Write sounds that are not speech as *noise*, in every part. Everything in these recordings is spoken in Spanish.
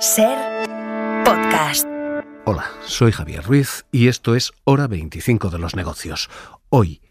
Ser podcast. Hola, soy Javier Ruiz y esto es Hora 25 de los negocios. Hoy,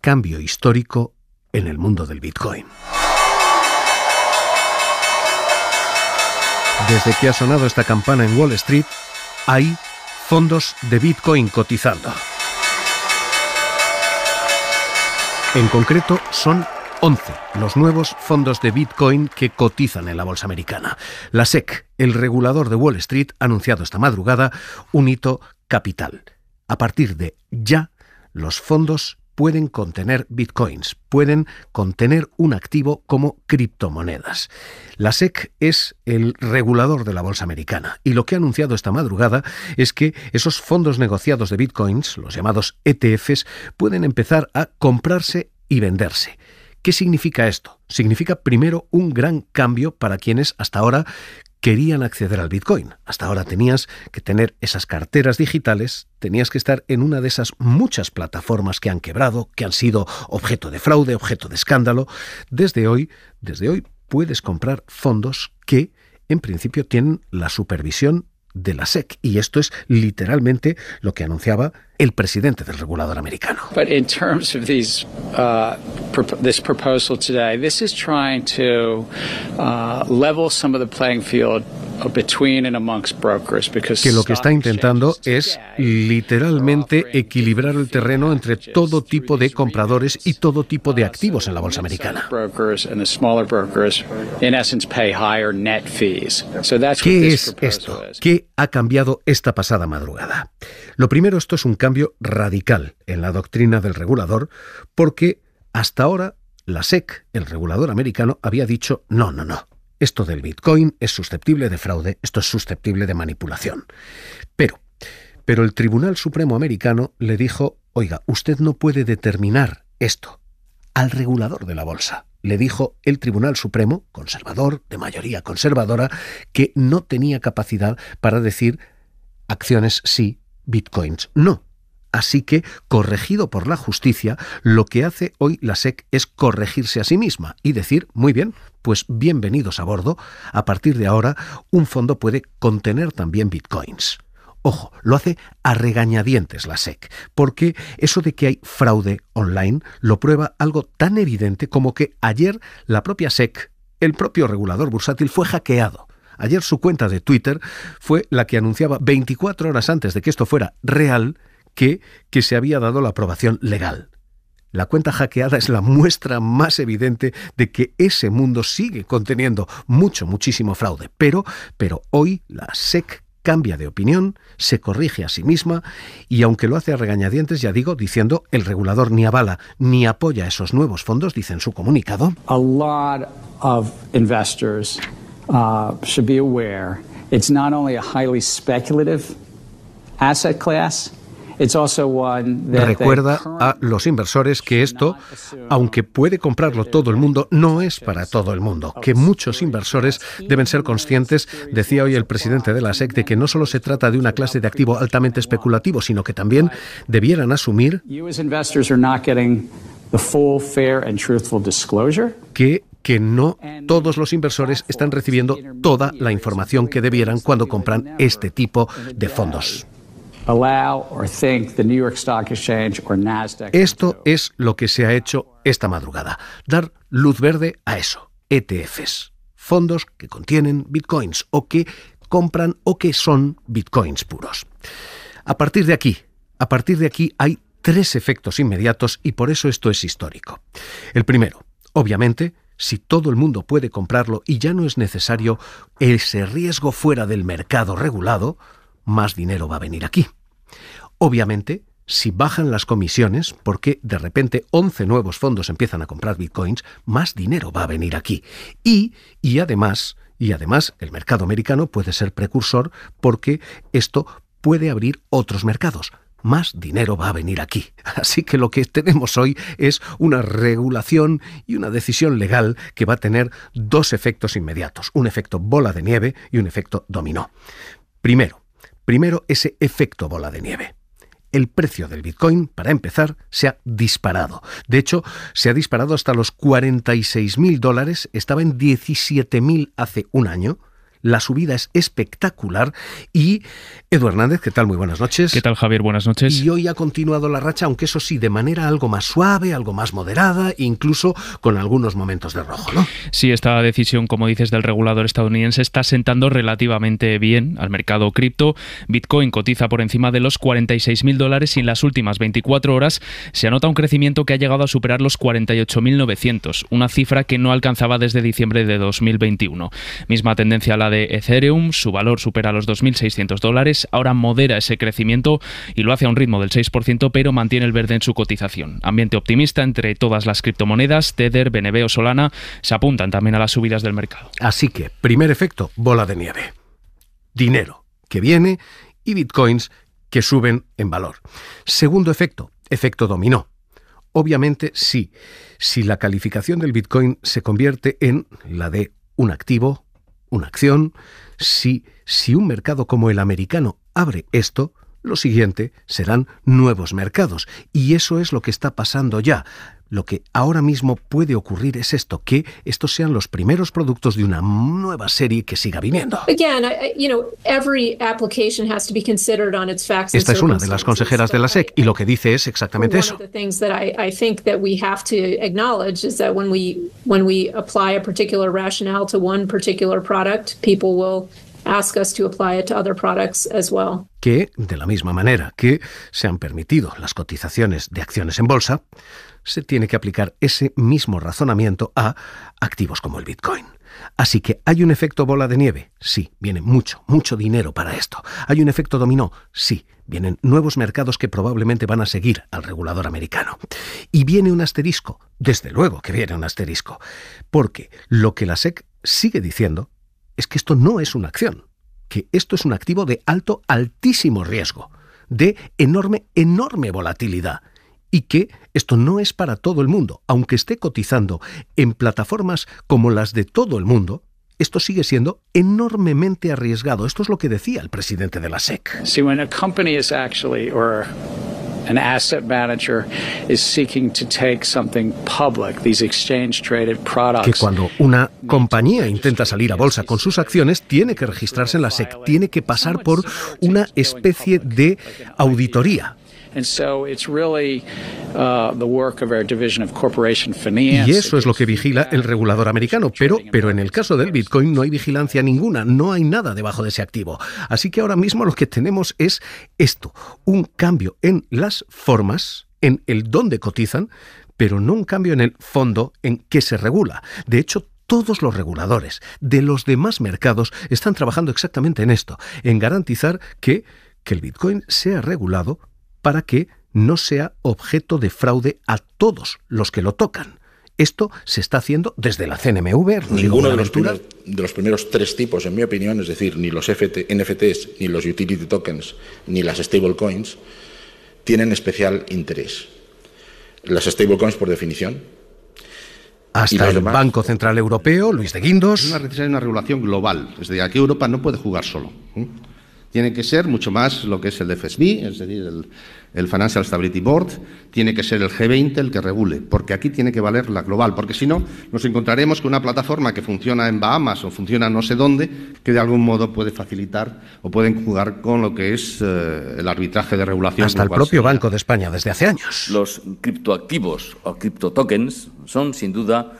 cambio histórico en el mundo del Bitcoin. Desde que ha sonado esta campana en Wall Street, hay fondos de Bitcoin cotizando. En concreto, son 11. Los nuevos fondos de Bitcoin que cotizan en la bolsa americana. La SEC, el regulador de Wall Street, ha anunciado esta madrugada un hito capital. A partir de ya, los fondos pueden contener bitcoins, pueden contener un activo como criptomonedas. La SEC es el regulador de la bolsa americana y lo que ha anunciado esta madrugada es que esos fondos negociados de bitcoins, los llamados ETFs, pueden empezar a comprarse y venderse. ¿Qué significa esto? Significa primero un gran cambio para quienes hasta ahora querían acceder al Bitcoin. Hasta ahora tenías que tener esas carteras digitales, tenías que estar en una de esas muchas plataformas que han quebrado, que han sido objeto de fraude, objeto de escándalo. Desde hoy, desde hoy puedes comprar fondos que en principio tienen la supervisión de la SEC y esto es literalmente lo que anunciaba el presidente del regulador americano. que lo que está intentando es literalmente equilibrar el terreno entre todo tipo de compradores y todo tipo de activos en la bolsa americana. ¿Qué es esto? ¿Qué ha cambiado esta pasada madrugada? Lo primero, esto es un cambio cambio radical en la doctrina del regulador, porque hasta ahora la SEC, el regulador americano, había dicho no, no, no. Esto del Bitcoin es susceptible de fraude, esto es susceptible de manipulación. Pero, pero el Tribunal Supremo americano le dijo, oiga, usted no puede determinar esto al regulador de la bolsa. Le dijo el Tribunal Supremo, conservador, de mayoría conservadora, que no tenía capacidad para decir acciones sí, bitcoins no. Así que, corregido por la justicia, lo que hace hoy la SEC es corregirse a sí misma y decir, muy bien, pues bienvenidos a bordo, a partir de ahora un fondo puede contener también bitcoins. Ojo, lo hace a regañadientes la SEC, porque eso de que hay fraude online lo prueba algo tan evidente como que ayer la propia SEC, el propio regulador bursátil, fue hackeado. Ayer su cuenta de Twitter fue la que anunciaba 24 horas antes de que esto fuera real que se había dado la aprobación legal. La cuenta hackeada es la muestra más evidente de que ese mundo sigue conteniendo mucho, muchísimo fraude. Pero, pero hoy la SEC cambia de opinión, se corrige a sí misma y aunque lo hace a regañadientes, ya digo, diciendo el regulador ni avala ni apoya esos nuevos fondos, dice en su comunicado. A lot of investors uh, should be aware it's not only a highly speculative asset class, Recuerda a los inversores que esto, aunque puede comprarlo todo el mundo, no es para todo el mundo, que muchos inversores deben ser conscientes, decía hoy el presidente de la SEC, de que no solo se trata de una clase de activo altamente especulativo, sino que también debieran asumir que que no todos los inversores están recibiendo toda la información que debieran cuando compran este tipo de fondos. Esto es lo que se ha hecho esta madrugada, dar luz verde a eso, ETFs, fondos que contienen bitcoins o que compran o que son bitcoins puros. A partir de aquí, a partir de aquí hay tres efectos inmediatos y por eso esto es histórico. El primero, obviamente, si todo el mundo puede comprarlo y ya no es necesario ese riesgo fuera del mercado regulado, más dinero va a venir aquí. Obviamente, si bajan las comisiones, porque de repente 11 nuevos fondos empiezan a comprar bitcoins, más dinero va a venir aquí. Y, y además, y además, el mercado americano puede ser precursor porque esto puede abrir otros mercados más dinero va a venir aquí. *laughs* Así que lo que tenemos hoy es una regulación y una decisión legal que va a tener dos efectos inmediatos, un efecto bola de nieve y un efecto dominó. Primero, primero ese efecto bola de nieve el precio del Bitcoin, para empezar, se ha disparado. De hecho, se ha disparado hasta los 46.000 dólares, estaba en 17.000 hace un año, la subida es espectacular. Y Edu Hernández, ¿qué tal? Muy buenas noches. ¿Qué tal, Javier? Buenas noches. Y hoy ha continuado la racha, aunque eso sí, de manera algo más suave, algo más moderada, incluso con algunos momentos de rojo, ¿no? Sí, esta decisión, como dices, del regulador estadounidense está sentando relativamente bien al mercado cripto. Bitcoin cotiza por encima de los 46.000 dólares y en las últimas 24 horas se anota un crecimiento que ha llegado a superar los 48.900, una cifra que no alcanzaba desde diciembre de 2021. Misma tendencia a la de Ethereum, su valor supera los 2.600 dólares, ahora modera ese crecimiento y lo hace a un ritmo del 6%, pero mantiene el verde en su cotización. Ambiente optimista entre todas las criptomonedas, Tether, BNB o Solana se apuntan también a las subidas del mercado. Así que, primer efecto, bola de nieve. Dinero que viene y bitcoins que suben en valor. Segundo efecto, efecto dominó. Obviamente sí, si la calificación del bitcoin se convierte en la de un activo, una acción, si, si un mercado como el americano abre esto, lo siguiente serán nuevos mercados. Y eso es lo que está pasando ya. Lo que ahora mismo puede ocurrir es esto, que estos sean los primeros productos de una nueva serie que siga viniendo. Esta es una de las consejeras de la SEC y lo que dice es exactamente eso. Que, de la misma manera que se han permitido las cotizaciones de acciones en bolsa, se tiene que aplicar ese mismo razonamiento a activos como el Bitcoin. Así que hay un efecto bola de nieve, sí, viene mucho, mucho dinero para esto. Hay un efecto dominó, sí, vienen nuevos mercados que probablemente van a seguir al regulador americano. Y viene un asterisco, desde luego que viene un asterisco, porque lo que la SEC sigue diciendo es que esto no es una acción, que esto es un activo de alto, altísimo riesgo, de enorme, enorme volatilidad y que esto no es para todo el mundo. Aunque esté cotizando en plataformas como las de todo el mundo, esto sigue siendo enormemente arriesgado. Esto es lo que decía el presidente de la e SEC. Que cuando una compañía intenta salir a bolsa con sus acciones, tiene que registrarse en la SEC, tiene que pasar por una especie de auditoría y eso es lo que vigila el uh, regulador americano, pero, pero en el caso del Bitcoin no hay vigilancia ninguna, no hay nada debajo de ese activo. Así que ahora mismo lo que tenemos es esto, un cambio en las formas, en el dónde cotizan, pero no un cambio en el fondo en que se regula. De hecho, todos los reguladores de los demás mercados están trabajando exactamente en esto, en garantizar que, que el Bitcoin sea regulado para que no sea objeto de fraude a todos los que lo tocan. Esto se está haciendo desde la CNMV. Ninguno de los, primeros, de los, primeros, tres tipos, en mi opinión, es decir, ni los NFTs, ni los utility tokens, ni las stablecoins, tienen especial interés. Las stablecoins, por definición. Hasta el Banco Central Europeo, Luis de Guindos. Es una, una regulación global. Es aquí Europa no puede jugar solo. ¿eh? Tiene que ser mucho más lo que es el FSB, es decir, el, Financial Stability Board, tiene que ser el G20 el que regule, porque aquí tiene que valer la global, porque si no, nos encontraremos con una plataforma que funciona en Bahamas o funciona no sé dónde, que de algún modo puede facilitar o pueden jugar con lo que es eh, el arbitraje de regulación. Hasta el propio Banco de España desde hace años. Los criptoactivos o criptotokens son sin duda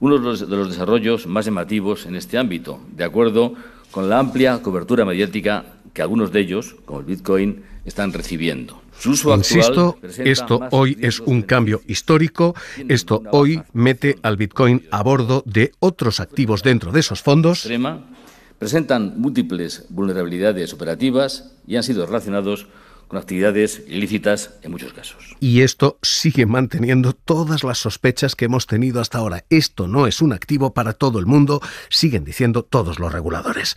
uno de los desarrollos más llamativos en este ámbito, de acuerdo con la amplia cobertura mediática que algunos de ellos, como el Bitcoin, están recibiendo. Insisto, esto hoy es un cambio histórico, esto hoy mete al Bitcoin a bordo de otros activos dentro de esos fondos. presentan múltiples vulnerabilidades operativas y han sido relacionados con actividades ilícitas en muchos casos. Y esto sigue manteniendo todas las sospechas que hemos tenido hasta ahora. Esto no es un activo para todo el mundo, siguen diciendo todos los reguladores.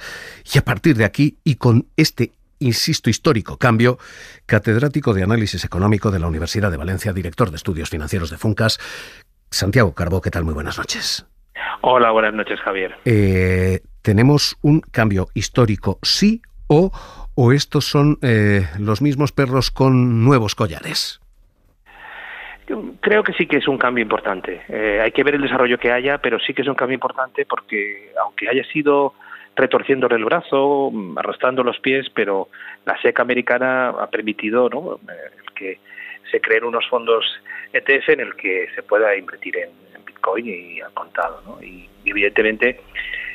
Y a partir de aquí, y con este insisto, histórico cambio, catedrático de Análisis Económico de la Universidad de Valencia, director de Estudios Financieros de Funcas, Santiago Carbó, ¿qué tal? Muy buenas noches. Hola, buenas noches, Javier. Eh, ¿Tenemos un cambio histórico, sí o, o estos son eh, los mismos perros con nuevos collares? Creo que sí que es un cambio importante. Eh, hay que ver el desarrollo que haya, pero sí que es un cambio importante porque aunque haya sido retorciéndole el brazo, mm, arrastrando los pies, pero la seca americana ha permitido eh, que se creen unos fondos ETF en el que se pueda invertir en, y ha contado. ¿no? Y, evidentemente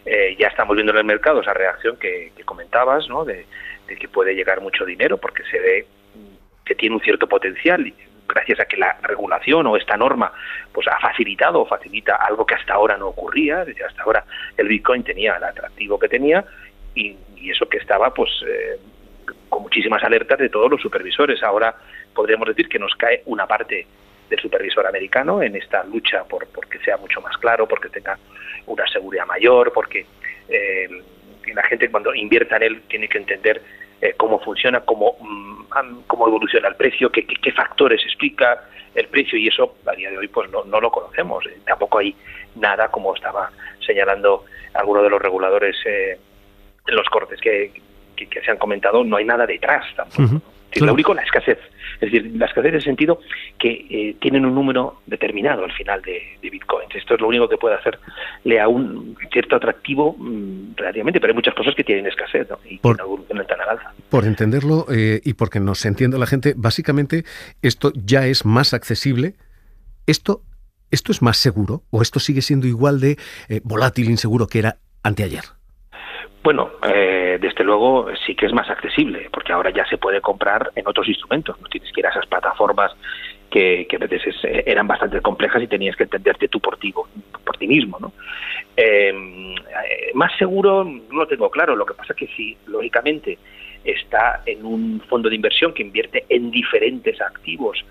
eh, ya estamos viendo en el mercado esa reacción que, comentabas, ¿no? De, que puede llegar mucho dinero porque se ve que tiene un cierto potencial y gracias a que la regulación o esta norma pues ha facilitado o facilita algo que hasta ahora no ocurría, desde hasta ahora el Bitcoin tenía el atractivo que tenía y, eso que estaba pues eh, con muchísimas alertas de todos los supervisores. Ahora podríamos decir que nos cae una parte del supervisor americano en esta lucha por porque sea mucho más claro, porque tenga una seguridad mayor, porque eh, la gente cuando invierta en él tiene que entender eh, cómo funciona, cómo, mm, cómo evoluciona el precio, qué, factores explica el precio y eso a día de hoy pues no, lo conocemos. Eh, tampoco hay nada, como estaba señalando alguno de los reguladores en los cortes que, que, se han comentado, no hay nada detrás tampoco. Lo único, la escasez. Es decir, la escasez en el sentido que eh, tienen un número determinado al final de, de, bitcoins. Esto es lo único que puede hacerle a un cierto atractivo mm, relativamente, pero hay muchas cosas que tienen escasez y por, que no, están al alza. Por entenderlo eh, y porque nos entiende la gente, básicamente esto ya es más accesible. Esto, ¿Esto es más seguro o esto sigue siendo igual de eh, volátil, inseguro que era anteayer? Bueno, eh, desde luego sí que es más accesible, porque ahora ya se puede comprar en otros instrumentos. No tienes que ir a esas plataformas que, a veces eh, eran bastante complejas y tenías que entenderte tú por ti, mismo. ¿no? Em, eh, más seguro no lo tengo claro. Lo que pasa es que si, lógicamente, está en un fondo de inversión que invierte en diferentes activos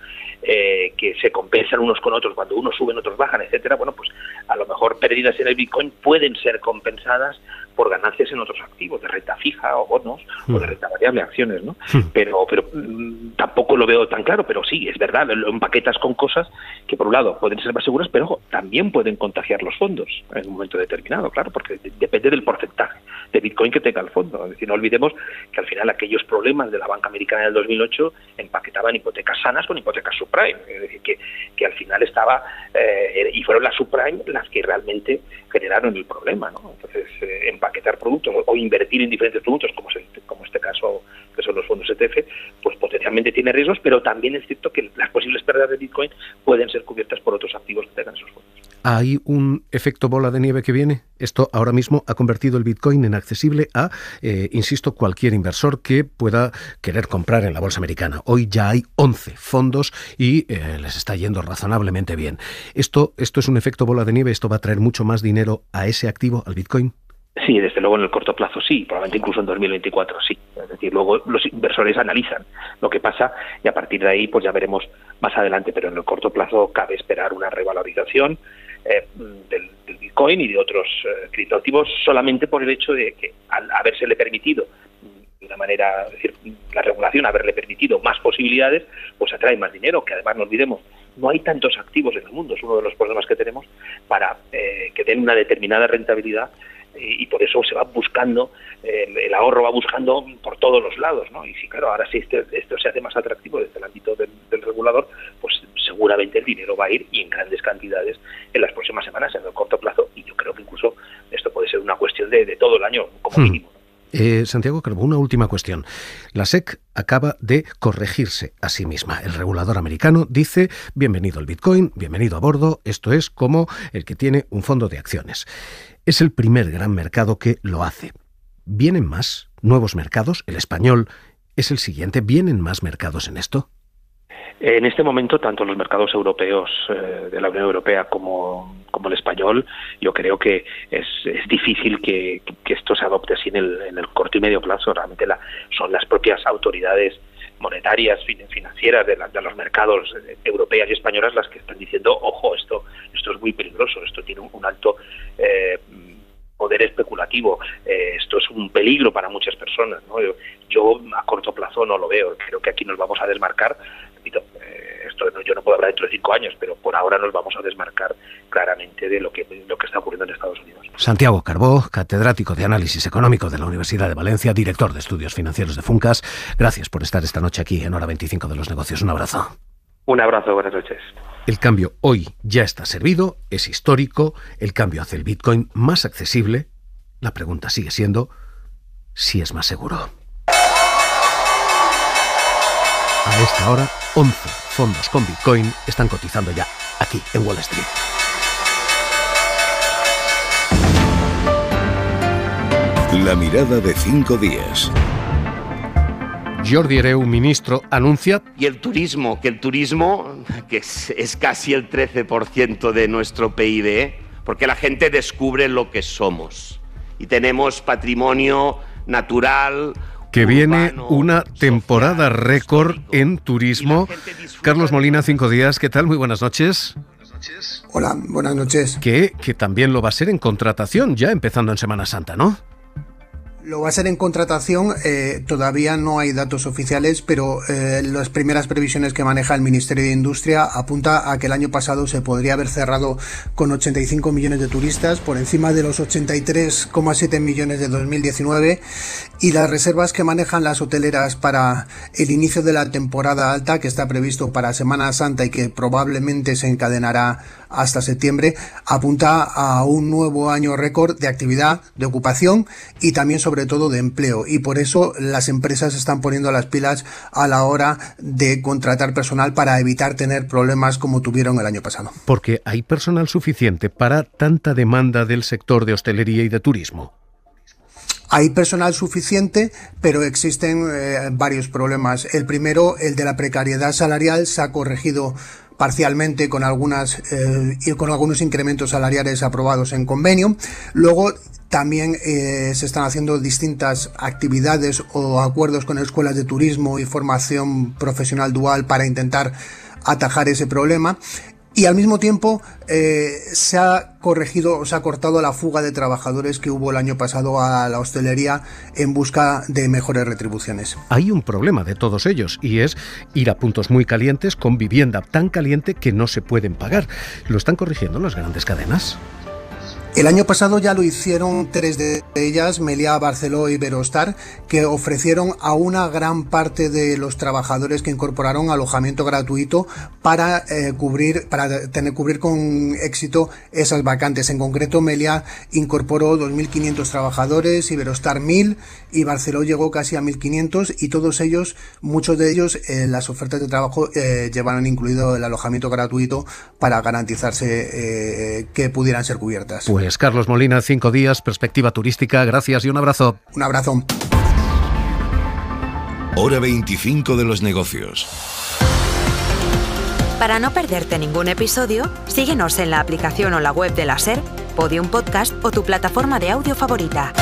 eh, que se compensan unos con otros, cuando unos suben, otros bajan, etcétera, bueno, pues a lo mejor pérdidas en el Bitcoin pueden ser compensadas por ganancias en otros activos, de renta fija o bonos, o de hmm. renta variable, acciones, ¿no? Hmm. Pero, pero mm, tampoco lo veo tan claro, pero sí, es verdad, empaquetas con cosas que por un lado pueden ser más seguras, pero también pueden contagiar los fondos en un momento determinado, claro, porque depende del porcentaje de Bitcoin que tenga el fondo. Es decir, no olvidemos que al final aquellos problemas de la banca americana del 2008 empaquetaban hipotecas sanas con hipotecas subprime, es decir, que, que al final estaba, eh, y fueron las subprime las que realmente generaron el problema, ¿no? Entonces, eh, paquetar productos o, invertir en diferentes productos, como, este caso que son los fondos ETF, pues potencialmente tiene riesgos, pero también es cierto que las posibles pérdidas de Bitcoin pueden ser cubiertas por otros activos que tengan esos fondos. ¿Hay un efecto bola de nieve que viene? Esto ahora mismo ha convertido el Bitcoin en accesible a, eh, insisto, cualquier inversor que pueda querer comprar en la bolsa americana. Hoy ya hay 11 fondos y eh, les está yendo razonablemente bien. ¿Esto, ¿Esto es un efecto bola de nieve? ¿Esto va a traer mucho más dinero a ese activo, al Bitcoin? Sí, desde luego en el corto plazo sí, probablemente incluso en 2024 sí. Es decir, luego los inversores analizan lo que pasa y a partir de ahí pues ya veremos más adelante, pero en el corto plazo cabe esperar una revalorización eh, del, Bitcoin y de otros eh, criptoactivos solamente por el hecho de que al habérsele permitido de una manera, es decir, la regulación haberle permitido más posibilidades, pues atrae más dinero, que además no olvidemos, no hay tantos activos en el mundo, es uno de los problemas que tenemos para eh, que den una determinada rentabilidad eh, y por eso se va buscando, eh, el ahorro va buscando por todos los lados, ¿no? Y si, claro, ahora si este, esto, se hace más atractivo desde el ámbito del, regulador, pues seguramente el dinero va a ir y en grandes cantidades en las próximas semanas, en el corto plazo, y yo creo que incluso esto puede ser una cuestión de, todo el año como hmm. mínimo. Eh, Santiago una última cuestión. La SEC acaba de corregirse a sí misma. El regulador americano dice, bienvenido al Bitcoin, bienvenido a bordo, esto es como el que tiene un fondo de acciones. Es el primer gran mercado que lo hace. ¿Vienen más nuevos mercados? El español es el siguiente. ¿Vienen más mercados en esto? En este momento, tanto los mercados europeos eh, de la Unión Europea como, como, el español, yo creo que es, es difícil que, esto se adopte así en el, corto y medio plazo. Realmente son las propias autoridades monetarias, financieras de, de, los mercados eh, europeas y españolas las que están diciendo, ojo, esto, esto es muy peligroso, esto tiene un, alto eh, poder especulativo, esto es un peligro para muchas personas. ¿no? yo, a corto plazo no lo veo, creo que aquí nos vamos a desmarcar eh, esto yo no puedo hablar dentro de cinco años, pero por ahora nos vamos a desmarcar claramente de lo que, lo que está ocurriendo en Estados Unidos. Santiago Carbó, catedrático de Análisis Económico de la Universidad de Valencia, director de Estudios Financieros de Funcas. Gracias por estar esta noche aquí en Hora 25 de los Negocios. Un abrazo. Un abrazo, buenas noches. El cambio hoy ya está servido, es histórico, el cambio hace el Bitcoin más accesible. La pregunta sigue siendo si es más seguro. A esta hora 11 fondos con Bitcoin están cotizando ya aquí en Wall Street. La mirada de cinco días. Jordi Ereu, ministro, anuncia... Y el turismo, que el turismo, que es, casi el 13% de nuestro PIB, ¿eh? porque la gente descubre lo que somos. Y tenemos patrimonio natural, que viene una temporada récord en turismo. Carlos Molina, cinco días, ¿qué tal? Muy buenas noches. Hola, buenas noches. Que, que también lo va a ser en contratación, ya empezando en Semana Santa, ¿no? Lo va a ser en contratación, eh, todavía no hay datos oficiales, pero eh, las primeras previsiones que maneja el Ministerio de Industria apunta a que el año pasado se podría haber cerrado con 85 millones de turistas, por encima de los 83,7 millones de 2019, y las reservas que manejan las hoteleras para el inicio de la temporada alta, que está previsto para Semana Santa y que probablemente se encadenará hasta septiembre apunta a un nuevo año récord de actividad, de ocupación y también sobre todo de empleo. Y por eso las empresas están poniendo las pilas a la hora de contratar personal para evitar tener problemas como tuvieron el año pasado. Porque hay personal suficiente para tanta demanda del sector de hostelería y de turismo. Hay personal suficiente, pero existen eh, varios problemas. El primero, el de la precariedad salarial, se ha corregido parcialmente con algunas eh, con algunos incrementos salariales aprobados en convenio. Luego también eh, se están haciendo distintas actividades o acuerdos con escuelas de turismo y formación profesional dual para intentar atajar ese problema y al mismo tiempo eh, se ha corregido, se ha cortado la fuga de trabajadores que hubo el año pasado a la hostelería en busca de mejores retribuciones. Hay un problema de todos ellos y es ir a puntos muy calientes con vivienda tan caliente que no se pueden pagar. ¿Lo están corrigiendo las grandes cadenas? El año pasado ya lo hicieron tres de ellas, Melia, Barceló y Verostar, que ofrecieron a una gran parte de los trabajadores que incorporaron alojamiento gratuito para eh, cubrir, para tener, cubrir con éxito esas vacantes. En concreto, Melia incorporó 2.500 trabajadores Iberostar 1.000 y Barceló llegó casi a 1.500 y todos ellos, muchos de ellos, eh, las ofertas de trabajo eh, incluido el alojamiento gratuito para garantizarse eh, que pudieran ser cubiertas. Pues Carlos Molina, cinco días, perspectiva turística, gracias y un abrazo. Un abrazo. Hora 25 de los negocios. Para no perderte ningún episodio, síguenos en la aplicación o la web de la SER, Podium Podcast o tu plataforma de audio favorita.